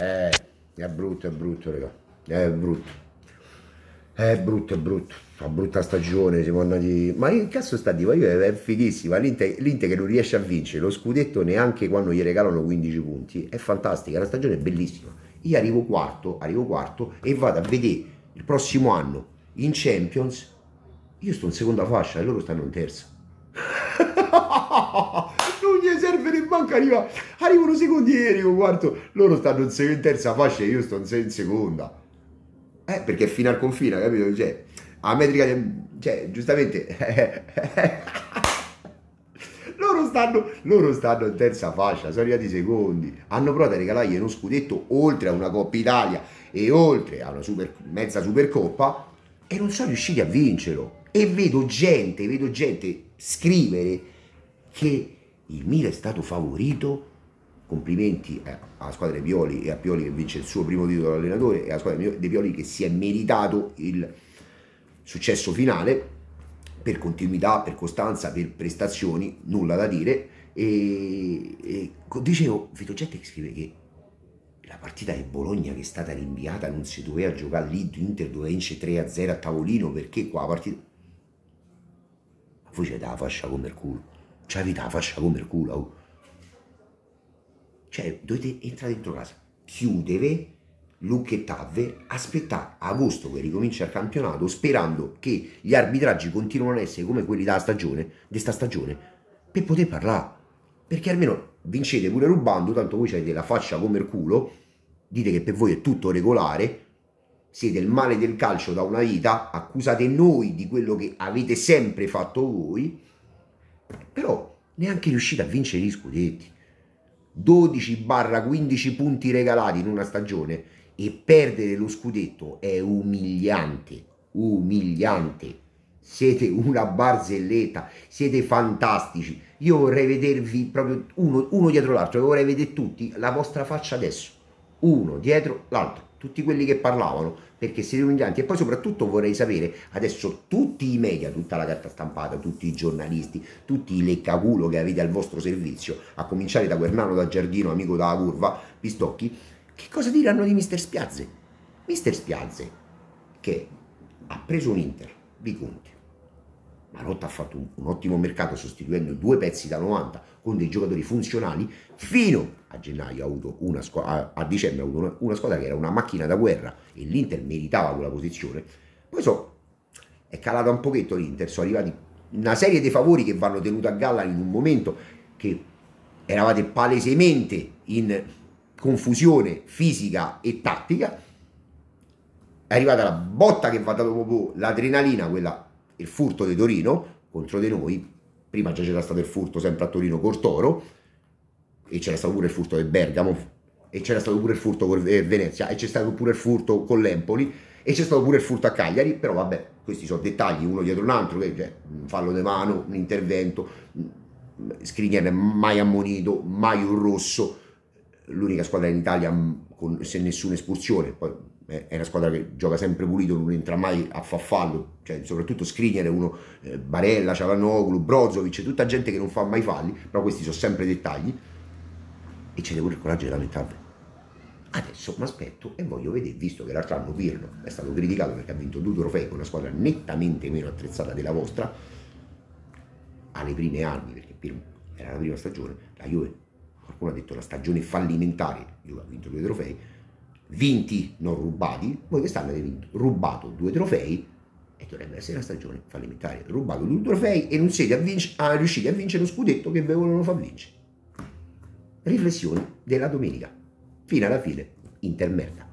Eh, è brutto, è brutto, raga. È brutto. È brutto, è brutto. Una brutta stagione, siamo andati... Ma il cazzo sta di? io è fighissima. L'Inter, che non riesce a vincere lo scudetto neanche quando gli regalano 15 punti. È fantastica, è una stagione bellissima. Io arrivo quarto, arrivo quarto e vado a vedere il prossimo anno in Champions. Io sto in seconda fascia e loro stanno in terza. non gli serve neanche arriva arrivano secondieri o quarto loro stanno in, terza fascia e io sto in, seconda eh perché è fino al confine capito cioè a metrica cioè giustamente loro stanno loro stanno in terza fascia sono arrivati secondi hanno provato a regalargli uno scudetto oltre a una Coppa Italia e oltre a una super, mezza supercoppa e non sono riusciti a vincerlo e vedo gente vedo gente scrivere che il Milan è stato favorito complimenti eh, alla squadra dei Pioli e a Pioli che vince il suo primo titolo allenatore e alla squadra dei Pioli che si è meritato il successo finale per continuità, per costanza, per prestazioni, nulla da dire. E, e dicevo, gente che scrive che la partita di Bologna che è stata rinviata non si doveva giocare lì, l'Inter doveva vincere 3-0 a tavolino perché qua la partita... Ma voi c'è la fascia come il culo cioè, avete la faccia come il culo. Oh. Cioè, dovete entrare dentro casa, chiudere, lucchettare, aspettare agosto che ricomincia il campionato, sperando che gli arbitraggi continuino ad essere come quelli della stagione, di sta stagione, per poter parlare. Perché almeno vincete pure rubando, tanto voi avete la faccia come il culo, dite che per voi è tutto regolare, siete il male del calcio da una vita, accusate noi di quello che avete sempre fatto voi, però neanche riuscite a vincere gli scudetti. 12-15 punti regalati in una stagione e perdere lo scudetto è umiliante, umiliante. Siete una barzelletta, siete fantastici. Io vorrei vedervi proprio uno, uno dietro l'altro, vorrei vedere tutti la vostra faccia adesso, uno dietro l'altro tutti quelli che parlavano, perché si devono impianti. E poi soprattutto vorrei sapere, adesso tutti i media, tutta la carta stampata, tutti i giornalisti, tutti i leccaculo che avete al vostro servizio, a cominciare da Guernano, da Giardino, amico dalla curva, Pistocchi, che cosa diranno di Mister Spiazze? Mister Spiazze, che ha preso un Inter, conti la Rotta ha fatto un, un, ottimo mercato sostituendo due pezzi da 90 con dei giocatori funzionali fino a gennaio ha avuto una squadra, a, a dicembre ha avuto una, una, squadra che era una macchina da guerra e l'Inter meritava quella posizione poi so è calata un pochetto l'Inter sono arrivati una serie di favori che vanno tenuti a galla in un momento che eravate palesemente in confusione fisica e tattica è arrivata la botta che va proprio l'adrenalina quella il furto di Torino contro di noi, prima già c'era stato il furto sempre a Torino col Toro, e c'era stato pure il furto del Bergamo, e c'era stato pure il furto con eh, Venezia, e c'è stato pure il furto con l'Empoli, e c'è stato pure il furto a Cagliari, però vabbè, questi sono dettagli uno dietro l'altro, che cioè, un fallo di mano, un intervento, mm, Skriniar mai ammonito, mai un rosso, l'unica squadra in Italia mm, con, se nessuna espulsione, poi eh, è una squadra che gioca sempre pulito, non entra mai a farfallo, cioè, soprattutto Skriniar è uno, eh, Barella, Cialanoglu, Brozovic, tutta gente che non fa mai falli, però questi sono sempre dettagli, e c'è pure il coraggio della metà. Adesso mi aspetto e voglio vedere, visto che l'altro anno Pirlo è stato criticato perché ha vinto due trofei con una squadra nettamente meno attrezzata della vostra, alle prime armi, perché Pirlo era la prima stagione, la Juve, qualcuno ha detto la stagione fallimentare, Juve ha vinto due trofei, vinti, non rubati, voi quest'anno avete vinto, rubato due trofei e dovrebbe essere una stagione fallimentare. Rubato due trofei e non siete a vinc- a riusciti a vincere lo scudetto che vi volevano far vincere. Riflessioni della domenica. Fino alla fine, intermerda.